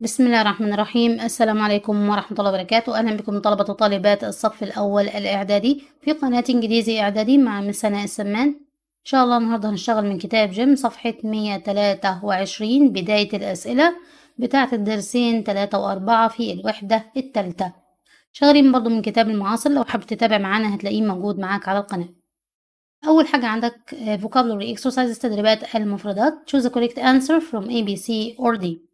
بسم الله الرحمن الرحيم السلام عليكم ورحمة الله وبركاته أهلا بكم طلبة وطالبات الصف الأول الإعدادي في قناة إنجليزي إعدادي مع من السمان إن شاء الله النهاردة هنشتغل من كتاب جيم صفحة 123 بداية الأسئلة بتاعة الدرسين 3 و4 في الوحدة الثالثة شغالين برضو من كتاب المعاصر لو حابب تتابع معانا هتلاقيه موجود معاك على القناة أول حاجة عندك vocabulary exercises تدريبات المفردات choose the correct answer from A, B, C or D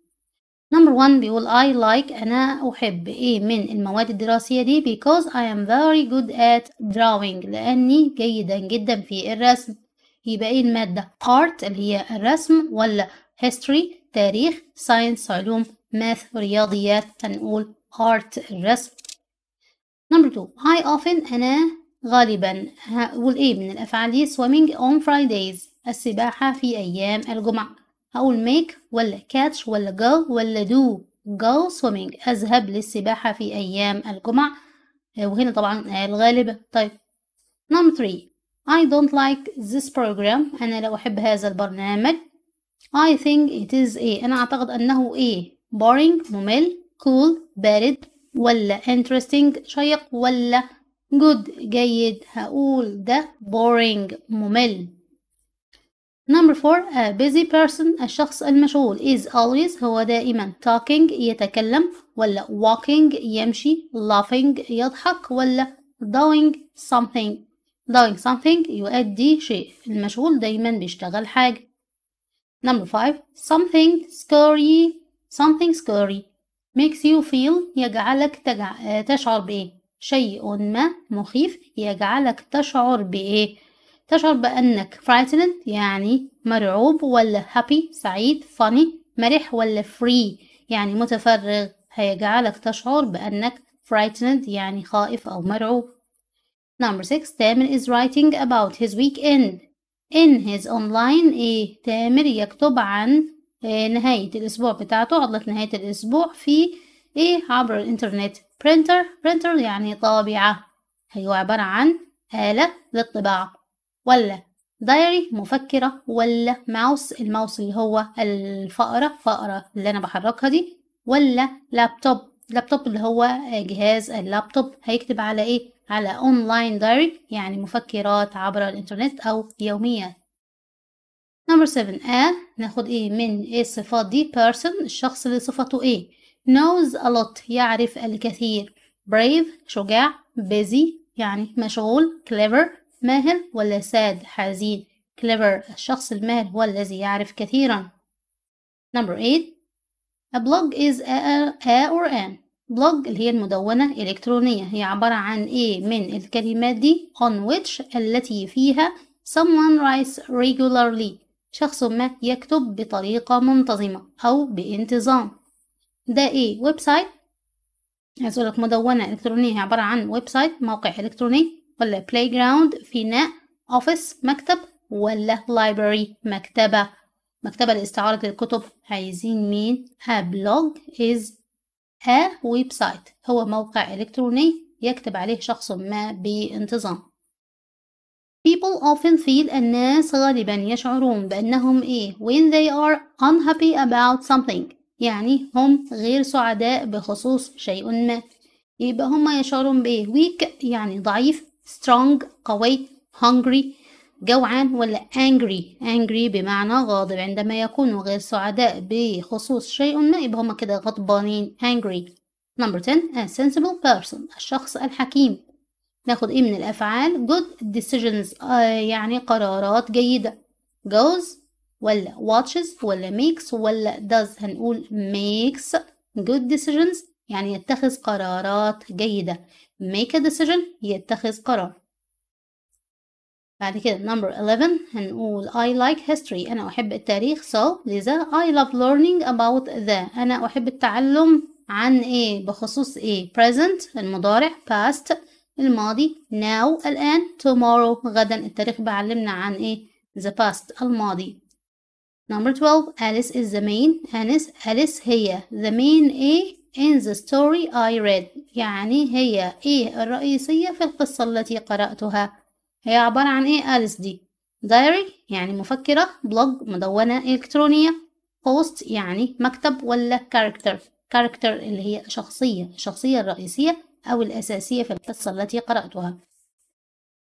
نمبر 1 بيقول I like أنا أحب إيه من المواد الدراسية دي because I am very good at drawing لأني جيدا جدا في الرسم يبقى إيه المادة art اللي هي الرسم ولا history تاريخ science علوم math رياضيات هنقول art الرسم نمبر 2 I often أنا غالبا هقول إيه من الأفعال دي swimming on Fridays السباحة في أيام الجمعة هقول make ولا catch ولا go ولا do go swimming أذهب للسباحة في أيام الجمعة آه، وهنا طبعا آه، الغالبة طيب نمبر 3 I don't like this program أنا لا أحب هذا البرنامج I think it is a أنا أعتقد أنه a boring ممل cool بارد ولا interesting شيق ولا good جيد هقول ده boring ممل Number four, a busy person الشخص المشغول is always هو دائما talking يتكلم ولا walking يمشي laughing يضحك ولا doing something doing something يؤدي شيء المشغول دايما بيشتغل حاجة Number five, something scary something scary makes you feel يجعلك تجع... تشعر بإيه شيء ما مخيف يجعلك تشعر بإيه تشعر بأنك frightened يعني مرعوب ولا happy سعيد funny مرح ولا free يعني متفرغ هيجعلك تشعر بأنك frightened يعني خائف أو مرعوب Number six, تامر is writing about his weekend in his online ايه تامر يكتب عن إيه نهاية الأسبوع بتاعته عطلة نهاية الأسبوع في ايه عبر الإنترنت printer printer يعني طابعة هي أيوة، عبارة عن آلة للطباعة ولا دايري مفكرة ولا ماوس الماوس اللي هو الفأرة فأرة اللي أنا بحركها دي ولا لابتوب لابتوب اللي هو جهاز اللابتوب هيكتب على إيه على أونلاين دايري يعني مفكرات عبر الإنترنت أو يوميات نمبر 7 a ناخد ايه من ايه الصفات دي person الشخص اللي صفته ايه knows a lot يعرف الكثير brave شجاع busy يعني مشغول clever ماهر ولا sad حزين clever الشخص الماهر هو الذي يعرف كثيرا number eight a blog is a, a or an blog اللي هي المدونة إلكترونية هي عبارة عن إيه من الكلمات دي on which التي فيها someone writes regularly شخص ما يكتب بطريقة منتظمة أو بانتظام ده إيه ويب سايت عايز أقولك مدونة إلكترونية هي عبارة عن ويب سايت موقع إلكتروني ولا بلاي جراوند فناء office مكتب ولا library مكتبة مكتبة لاستعارة الكتب عايزين مين a blog is a website هو موقع إلكتروني يكتب عليه شخص ما بانتظام People often feel الناس غالبا يشعرون بأنهم إيه when they are unhappy about something يعني هم غير سعداء بخصوص شيء ما يبقى هم يشعرون بإيه weak يعني ضعيف strong قوي hungry جوعان ولا angry angry بمعنى غاضب عندما يكونوا غير سعداء بخصوص شيء ما يبقى هما كده غضبانين angry number 10 a sensible person الشخص الحكيم ناخد ايه من الافعال good decisions آه يعني قرارات جيدة goes ولا watches ولا makes ولا does هنقول makes good decisions يعني يتخذ قرارات جيدة make a decision يتخذ قرار بعد كده number 11 هنقول I like history أنا أحب التاريخ so لذا I love learning about the أنا أحب التعلم عن إيه بخصوص إيه present المضارع past الماضي now الآن tomorrow غدا التاريخ بيعلمنا عن إيه the past الماضي number 12 Alice is the main أنس أليس هي the main إيه in the story I read يعني هي ايه الرئيسية في القصة التي قرأتها هي عبارة عن ايه أليس دي diary يعني مفكرة بلوج مدونة إلكترونية post يعني مكتب ولا character character اللي هي شخصية الشخصية الرئيسية أو الأساسية في القصة التي قرأتها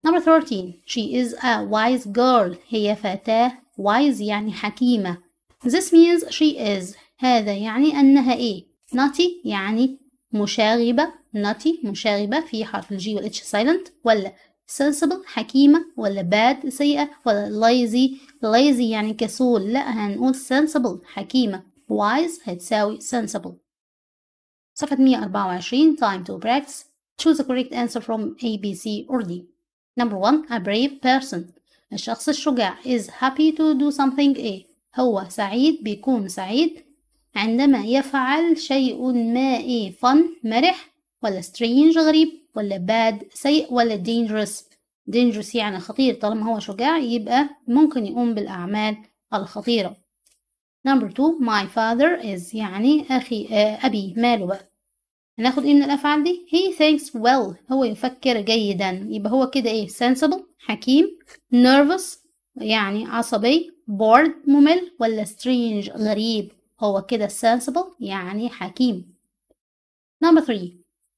Number 13 She is a wise girl هي فتاة wise يعني حكيمة This means she is هذا يعني أنها إيه ناتي يعني مشاغبة ناتي مشاغبة في حرف الجي والاتش سايلنت ولا sensible حكيمة ولا bad سيئة ولا lazy lazy يعني كسول لا هنقول sensible حكيمة wise هتساوي sensible صفحة 124 time to practice choose the correct answer from A, B, C or D number one a brave person الشخص الشجاع is happy to do something A هو سعيد بيكون سعيد عندما يفعل شيء ما إيه فن مرح ولا strange غريب ولا bad سيء ولا dangerous dangerous يعني خطير طالما هو شجاع يبقى ممكن يقوم بالأعمال الخطيرة number two my father is يعني أخي آه، أبي ماله بقى هناخد ايه من الأفعال دي he thinks well هو يفكر جيدا يبقى هو كده ايه sensible حكيم nervous يعني عصبي bored ممل ولا strange غريب هو كده sensible يعني حكيم number three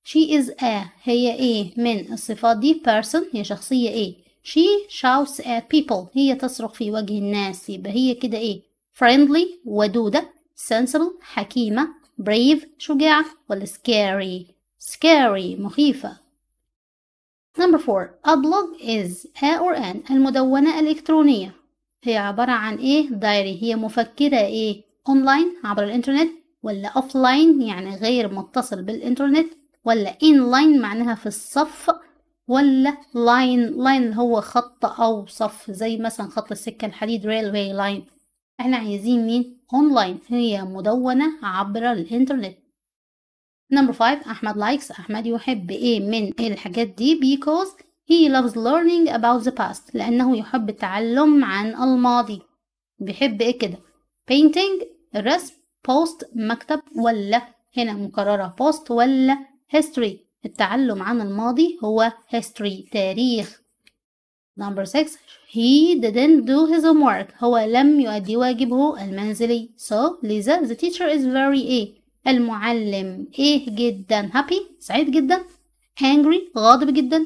she is a هي ايه من الصفات دي person هي شخصية ايه she shouts at people هي تصرخ في وجه الناس يبقى هي كده ايه friendly ودودة sensible حكيمة brave شجاعة ولا scary scary مخيفة number four a blog is a or an المدونة الإلكترونية هي عبارة عن ايه diary هي مفكرة ايه أونلاين عبر الإنترنت ولا أوفلاين يعني غير متصل بالإنترنت ولا إن لاين معناها في الصف ولا لاين لاين اللي هو خط أو صف زي مثلا خط السكة الحديد ريلوي لاين احنا عايزين مين أونلاين هي مدونة عبر الإنترنت نمبر 5 أحمد لايكس أحمد يحب إيه من إيه الحاجات دي because he loves learning about the past لأنه يحب التعلم عن الماضي بيحب إيه كده painting الرسم post مكتب ولا هنا مكررة post ولا history التعلم عن الماضي هو history تاريخ number six he didn't do his homework هو لم يؤدي واجبه المنزلي so لذا the teacher is very a المعلم ايه جدا happy سعيد جدا hungry غاضب جدا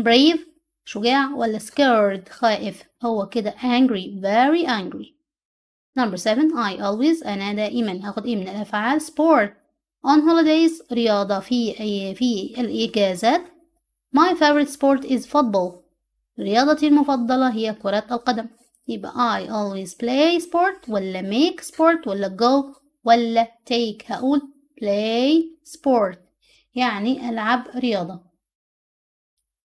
brave شجاع ولا scared خائف هو كده angry very angry Number seven, I always أنا دائما أخذ إيه من الأفعال sport on holidays رياضة في أي في الإجازات my favorite sport is football رياضتي المفضلة هي كرة القدم يبقى I always play sport ولا make sport ولا go ولا take هقول play sport يعني ألعب رياضة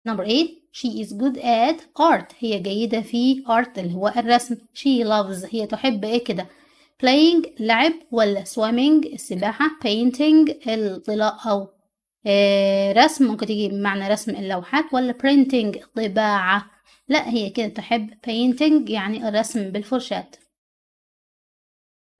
number 8 She is good at art هي جيدة في art اللي هو الرسم She loves هي تحب ايه كده playing لعب ولا swimming السباحة painting الطلاء أو آه رسم ممكن تيجي بمعنى رسم اللوحات ولا printing طباعة. لا هي كده تحب painting يعني الرسم بالفرشاة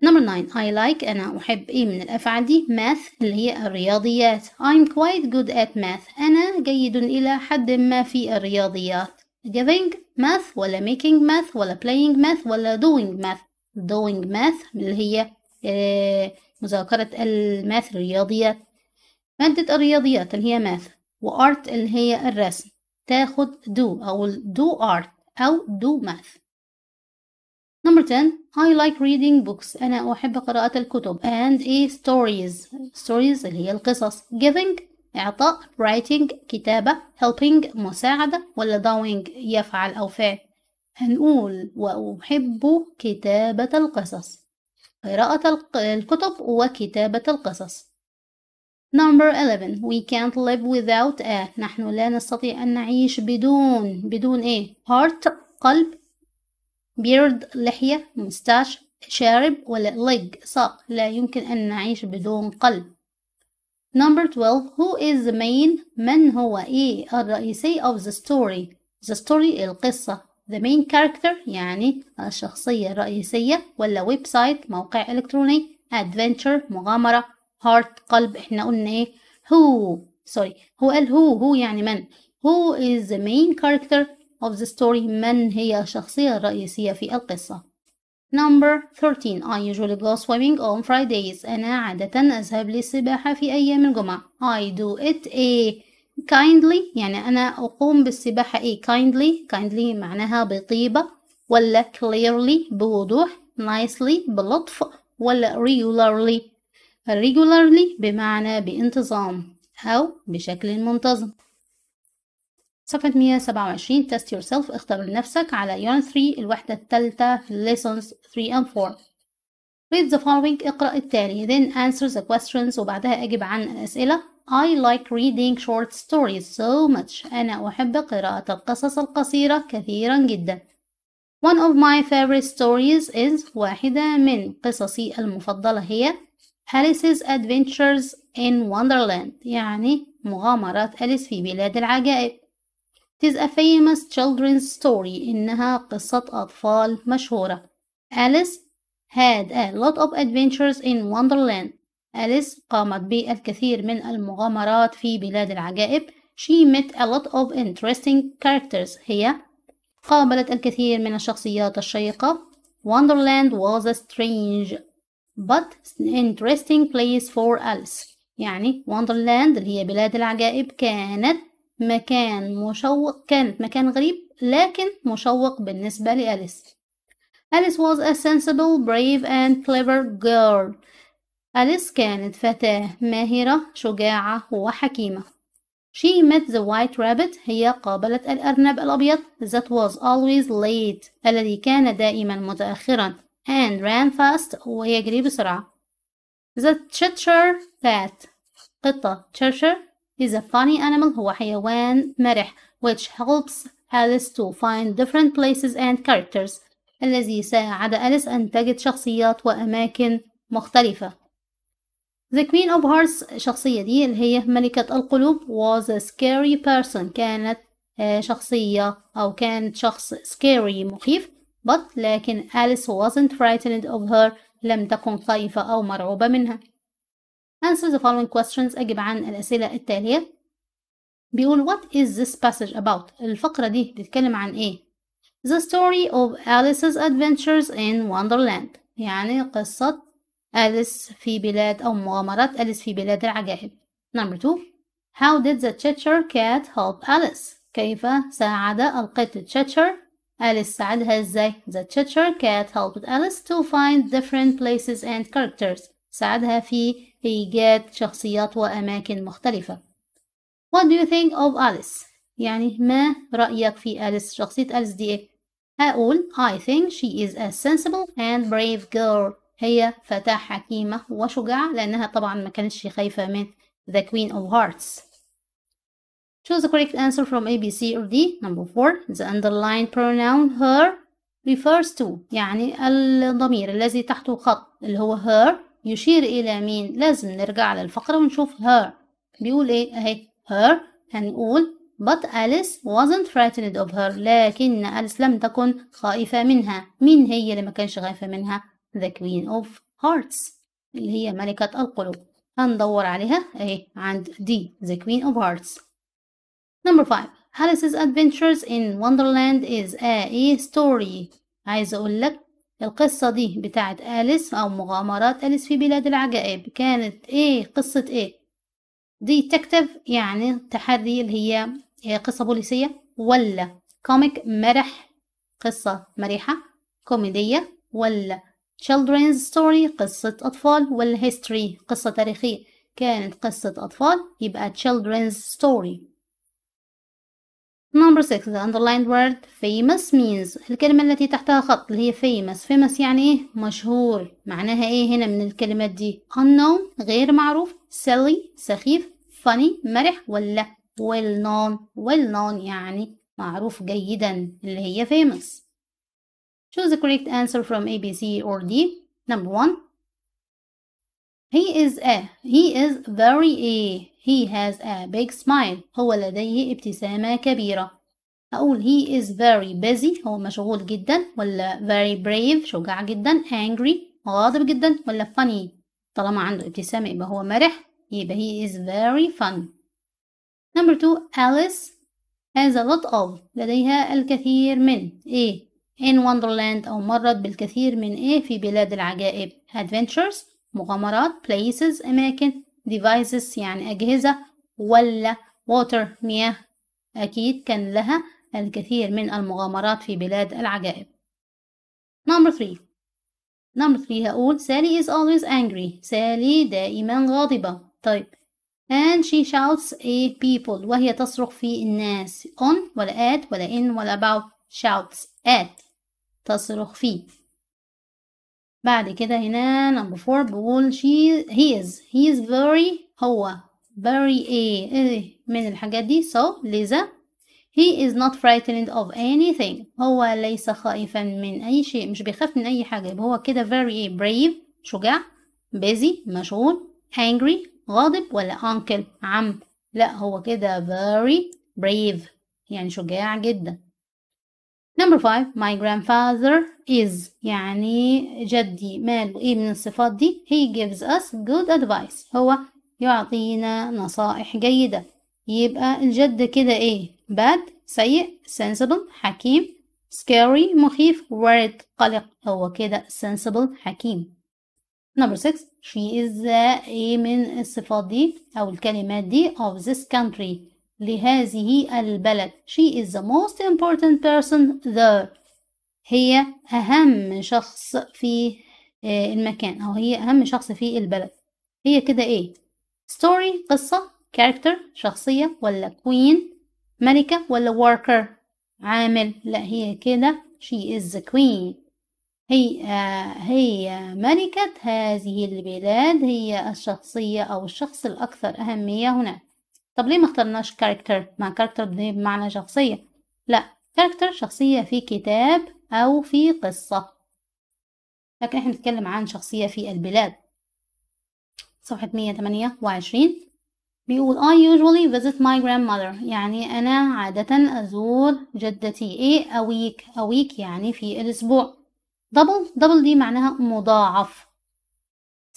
نمبر 9 I like أنا أحب إيه من الأفعال دي math اللي هي الرياضيات I'm quite good at math أنا جيد إلى حد ما في الرياضيات giving math ولا making math ولا playing math ولا doing math doing math اللي هي آه، مذاكرة الماث الرياضيات مادة الرياضيات اللي هي math وart اللي هي الرسم تاخد do أو do art أو do math Number 10 I like reading books أنا أحب قراءة الكتب and a إيه stories stories اللي هي القصص giving إعطاء writing كتابة helping مساعدة ولا doing يفعل أو فعل هنقول وأحب كتابة القصص قراءة الكتب وكتابة القصص Number 11 We can't live without a نحن لا نستطيع أن نعيش بدون بدون إيه heart قلب بيرد لحية مستاش شارب ولا لج ساق لا يمكن أن نعيش بدون قلب Number 12 Who is the main من هو إيه الرئيسي of the story the story القصة the main character يعني الشخصية الرئيسية ولا website موقع إلكتروني adventure مغامرة heart قلب إحنا قلنا إيه who sorry هو قال who هو يعني من who is the main character of the story من هي الشخصية الرئيسية في القصة Number 13 I usually go swimming on Fridays أنا عادة أذهب للسباحة في أيام الجمعة I do it a kindly يعني أنا أقوم بالسباحة a kindly kindly معناها بطيبة ولا clearly بوضوح nicely بلطف ولا regularly regularly بمعنى بانتظام أو بشكل منتظم صفحة 127 test yourself اختبر نفسك على يون 3 الوحدة الثالثة في lessons 3 and 4 read the following اقرأ التالي then answer the questions وبعدها أجب عن الأسئلة I like reading short stories so much أنا أحب قراءة القصص القصيرة كثيرا جدا One of my favorite stories is واحدة من قصصي المفضلة هي Alice's Adventures in Wonderland يعني مغامرات أليس في بلاد العجائب It is a famous children's story إنها قصة أطفال مشهورة Alice had a lot of adventures in Wonderland Alice قامت بالكثير من المغامرات في بلاد العجائب She met a lot of interesting characters هي قابلت الكثير من الشخصيات الشيقة Wonderland was a strange but interesting place for Alice يعني Wonderland اللي هي بلاد العجائب كانت مكان مشوق كانت مكان غريب لكن مشوق بالنسبة لأليس أليس was a sensible, brave and clever girl أليس كانت فتاة ماهرة شجاعة وحكيمة She met the white rabbit هي قابلت الأرنب الأبيض that was always late الذي كان دائما متأخرا and ran fast ويجري بسرعة The Cheshire Cat قطة Cheshire is a funny animal هو حيوان مرح which helps Alice to find different places and characters الذي ساعد أليس أن تجد شخصيات وأماكن مختلفة The Queen of Hearts الشخصية دي اللي هي ملكة القلوب was a scary person كانت شخصية أو كانت شخص scary مخيف but لكن Alice wasn't frightened of her لم تكن خايفة أو مرعوبة منها Answer the following questions أجب عن الأسئلة التالية بيقول what is this passage about الفقرة دي بتتكلم عن ايه the story of Alice's adventures in Wonderland يعني قصة أليس في بلاد أو مغامرات أليس في بلاد العجائب number two how did the Cheshire cat help Alice كيف ساعد القط تشيتشر أليس ساعدها ازاي the Cheshire cat helped Alice to find different places and characters ساعدها في إيجاد شخصيات وأماكن مختلفة What do you think of Alice؟ يعني ما رأيك في أليس شخصية أليس دي إيه؟ هقول I think she is a sensible and brave girl هي فتاة حكيمة وشجاعة لأنها طبعا ما كانتش خايفة من the queen of hearts Choose the correct answer from A, B, C or D Number four, The underlined pronoun her refers to يعني الضمير الذي تحته خط اللي هو her يشير إلى مين لازم نرجع على الفقرة ونشوف her بيقول إيه أهي her هنقول but Alice wasn't frightened of her لكن أليس لم تكن خائفة منها مين هي اللي ما كانش خايفة منها the queen of hearts اللي هي ملكة القلوب هندور عليها أهي عند دي the queen of hearts number five Alice's adventures in Wonderland is a story عايزة أقول لك القصة دي بتاعت أليس أو مغامرات أليس في بلاد العجائب كانت إيه قصة إيه دي تكتب يعني تحري اللي هي قصة بوليسية ولا كوميك مرح قصة مريحة كوميدية ولا children's story قصة أطفال ولا history قصة تاريخية كانت قصة أطفال يبقى children's story Number 6 the underlined word famous means الكلمة التي تحتها خط اللي هي famous famous يعني ايه مشهور معناها ايه هنا من الكلمات دي unknown غير معروف silly سخيف funny مرح ولا well known well known يعني معروف جيدا اللي هي famous choose the correct answer from A B C or D number 1 he is a he is very a He has a big smile هو لديه ابتسامة كبيرة أقول he is very busy هو مشغول جدا ولا very brave شجاع جدا angry غاضب جدا ولا funny طالما عنده ابتسامة يبقى هو مرح يبقى he is very fun number two Alice has a lot of لديها الكثير من إيه in Wonderland أو مرت بالكثير من إيه في بلاد العجائب adventures مغامرات places أماكن devices يعني أجهزة ولا water مياه أكيد كان لها الكثير من المغامرات في بلاد العجائب number 3 number 3 هقول Sally is always angry سالي دائما غاضبة طيب and she shouts at people وهي تصرخ في الناس on ولا at ولا in ولا about shouts at تصرخ في بعد كده هنا number four بقول she he is he is very هو very ايه ايه من الحاجات دي so لذا He is not frightened of anything هو ليس خائفا من أي شيء مش بيخاف من أي حاجة يبقى هو كده very brave شجاع busy مشغول angry غاضب ولا uncle عم لا هو كده very brave يعني شجاع جدا Number five, my grandfather is يعني جدي ماله ايه من الصفات دي he gives us good advice هو يعطينا نصائح جيدة يبقى الجد كده ايه bad سيء sensible حكيم scary مخيف worried قلق هو كده sensible حكيم number 6 she is the ايه من الصفات دي او الكلمات دي of this country لهذه البلد she is the most important person there هي أهم شخص في آه، المكان أو هي أهم شخص في البلد هي كده إيه story قصة character شخصية ولا queen ملكة ولا worker عامل لا هي كده she is the queen هي آه، هي ملكة هذه البلاد هي الشخصية أو الشخص الأكثر أهمية هناك طب ليه ما اخترناش كاركتر مع كاركتر بمعنى شخصية لا كاركتر شخصية في كتاب أو في قصة لكن احنا بنتكلم عن شخصية في البلاد صفحة 128 بيقول I usually visit my grandmother يعني أنا عادة أزور جدتي إيه a week a week يعني في الأسبوع double double دي معناها مضاعف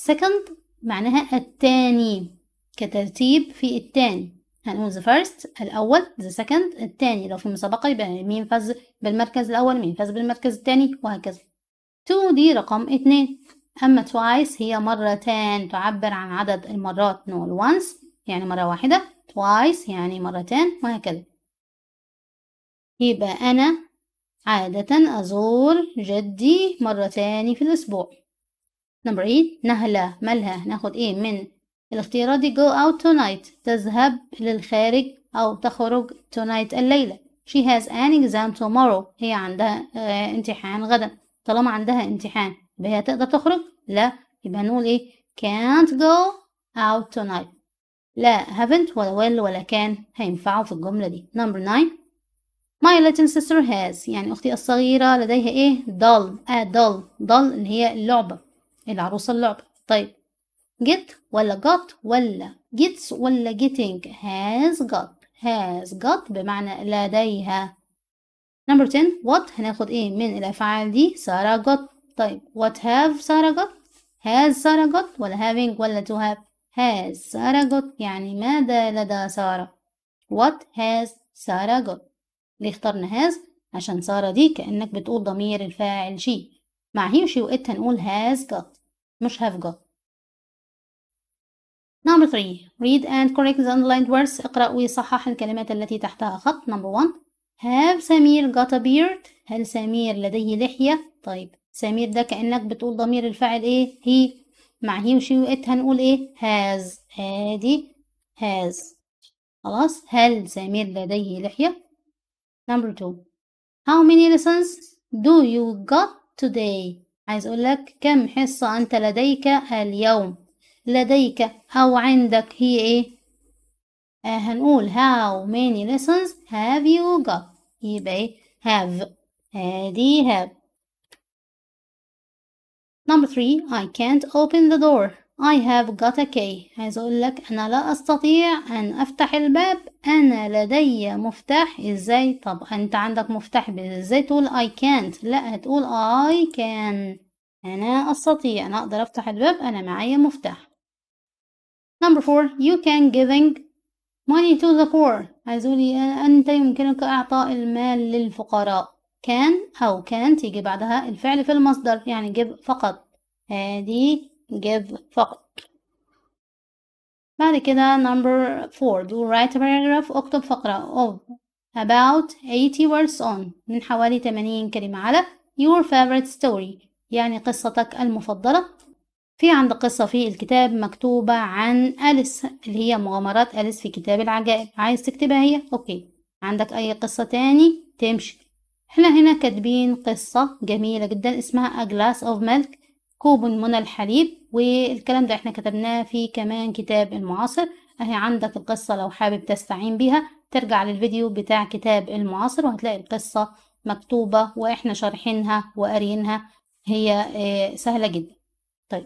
second معناها التاني كترتيب في التاني هنقول the first الأول the second الثاني لو في مسابقة يبقى مين فاز بالمركز الأول مين فاز بالمركز الثاني وهكذا two دي رقم اتنين أما twice هي مرتان تعبر عن عدد المرات نقول once يعني مرة واحدة twice يعني مرتان وهكذا يبقى أنا عادة أزور جدي تاني في الأسبوع نمبر 8 نهلة مالها ناخد ايه من الاختيارات دي go out tonight تذهب للخارج أو تخرج tonight الليلة she has an exam tomorrow هي عندها آه امتحان غدا طالما عندها امتحان يبقى هي تقدر تخرج لا يبقى نقول ايه can't go out tonight لا haven't ولا will ولا can هينفعوا في الجملة دي number 9 my little sister has يعني أختي الصغيرة لديها ايه doll a آه، doll doll اللي هي اللعبة العروسة اللعبة طيب get ولا got ولا gets ولا getting has got has got بمعنى لديها number 10 what هناخد ايه من الافعال دي سارة got طيب what have سارة got has سارة got ولا having ولا to have has سارة got يعني ماذا لدى سارة what has سارة got ليه اخترنا has عشان سارة دي كأنك بتقول ضمير الفاعل she مع هي وشي وقتها نقول has got مش have got Number 3 read and correct the underlined words اقرأ وصحح الكلمات التي تحتها خط Number 1 have Samir got a beard هل سمير لديه لحية طيب سمير ده كأنك بتقول ضمير الفاعل ايه he مع he وشي وات هنقول ايه has هادي has خلاص هل سمير لديه لحية Number 2 how many lessons do you got today عايز اقول لك كم حصة انت لديك اليوم لديك أو عندك هي إيه؟ آه هنقول how many lessons have you got يبقى إيه have هذه have number three I can't open the door I have got a key عايز أقول لك أنا لا أستطيع أن أفتح الباب أنا لدي مفتاح إزاي طب أنت عندك مفتاح إزاي تقول I can't لا هتقول I can أنا أستطيع أنا أقدر أفتح الباب أنا معايا مفتاح Number four, you can giving money to the poor. عايزولي أنت يمكنك إعطاء المال للفقراء. can أو can't يجي بعدها الفعل في المصدر يعني give فقط. هادي give فقط. بعد كده number four do write a paragraph اكتب فقرة of oh, about 80 words on من حوالي 80 كلمة على your favorite story يعني قصتك المفضلة في عند قصة في الكتاب مكتوبة عن أليس اللي هي مغامرات أليس في كتاب العجائب عايز تكتبها هي أوكي عندك أي قصة تاني تمشي احنا هنا كاتبين قصة جميلة جدا اسمها A Glass of Milk كوب من الحليب والكلام ده احنا كتبناه في كمان كتاب المعاصر اهي عندك القصة لو حابب تستعين بيها ترجع للفيديو بتاع كتاب المعاصر وهتلاقي القصة مكتوبة واحنا شارحينها وقارينها هي آه، سهلة جدا طيب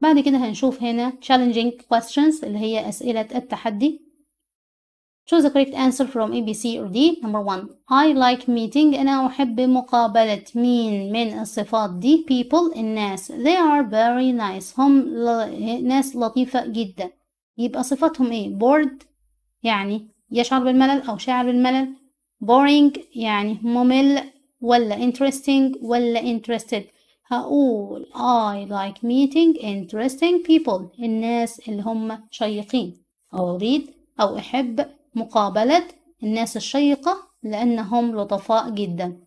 بعد كده هنشوف هنا challenging questions اللي هي أسئلة التحدي choose the correct answer from A, B, C or D number one I like meeting أنا أحب مقابلة مين من الصفات دي people الناس they are very nice هم ل... ناس لطيفة جدا يبقى صفاتهم ايه bored يعني يشعر بالملل أو شاعر بالملل boring يعني ممل ولا interesting ولا interested هقول I like meeting interesting people الناس اللي هم شيقين أو أريد أو أحب مقابلة الناس الشيقة لأنهم لطفاء جدا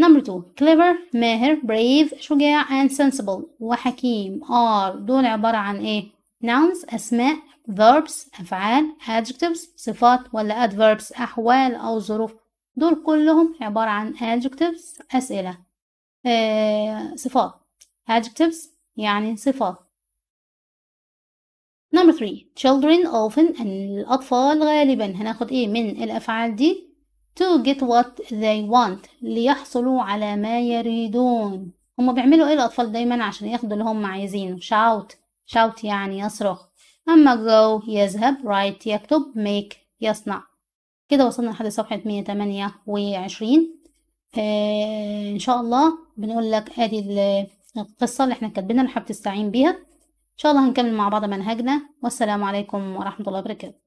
نمبر 2 clever ماهر brave شجاع and sensible وحكيم are دول عبارة عن ايه nouns أسماء verbs أفعال adjectives صفات ولا adverbs أحوال أو ظروف دول كلهم عبارة عن adjectives أسئلة صفات adjectives يعني صفات number 3 children often الأطفال غالبا هناخد ايه من الأفعال دي to get what they want ليحصلوا على ما يريدون هما بيعملوا ايه الأطفال دايما عشان ياخدوا اللي هما عايزينه shout shout يعني يصرخ أما go يذهب write يكتب make يصنع كده وصلنا لحد صفحة مية تمانية وعشرين آه، إن شاء الله بنقول لك ادي القصه اللي احنا كاتبينها اللي حابب تستعين بيها ان شاء الله هنكمل مع بعض منهجنا والسلام عليكم ورحمه الله وبركاته